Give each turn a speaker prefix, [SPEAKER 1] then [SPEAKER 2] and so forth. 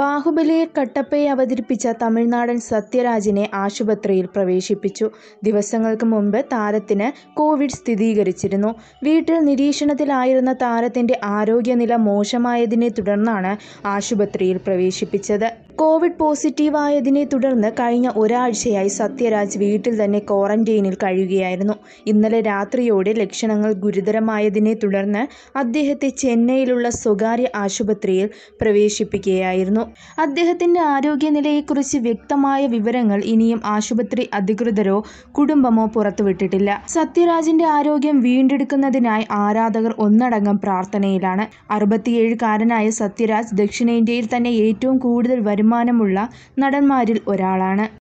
[SPEAKER 1] ബാഹുബലിയെ കട്ടപ്പയെ അവതരിപ്പിച്ച തമിഴ്നാടൻ സത്യരാജിനെ ആശുപത്രിയിൽ പ്രവേശിപ്പിച്ചു ദിവസങ്ങൾക്ക് മുമ്പ് താരത്തിന് കോവിഡ് സ്ഥിരീകരിച്ചിരുന്നു വീട്ടിൽ നിരീക്ഷണത്തിലായിരുന്ന താരത്തിന്റെ ആരോഗ്യനില മോശമായതിനെ തുടർന്നാണ് ആശുപത്രിയിൽ പ്രവേശിപ്പിച്ചത് കോവിഡ് പോസിറ്റീവായതിനെ തുടർന്ന് കഴിഞ്ഞ ഒരാഴ്ചയായി സത്യരാജ് വീട്ടിൽ തന്നെ ക്വാറന്റൈനിൽ കഴിയുകയായിരുന്നു ഇന്നലെ രാത്രിയോടെ ലക്ഷണങ്ങൾ ഗുരുതരമായതിനെ തുടർന്ന് അദ്ദേഹത്തെ ചെന്നൈയിലുള്ള സ്വകാര്യ ആശുപത്രിയിൽ പ്രവേശിപ്പിക്കുകയായിരുന്നു അദ്ദേഹത്തിൻ്റെ ആരോഗ്യനിലയെക്കുറിച്ച് വ്യക്തമായ വിവരങ്ങൾ ഇനിയും ആശുപത്രി അധികൃതരോ കുടുംബമോ പുറത്തുവിട്ടിട്ടില്ല സത്യരാജിൻ്റെ ആരോഗ്യം വീണ്ടെടുക്കുന്നതിനായി ആരാധകർ ഒന്നടങ്കം പ്രാർത്ഥനയിലാണ് അറുപത്തിയേഴുകാരനായ സത്യരാജ് ദക്ഷിണേന്ത്യയിൽ തന്നെ ഏറ്റവും കൂടുതൽ വരും വരുമാനമുള്ള നടന്മാരിൽ ഒരാളാണ്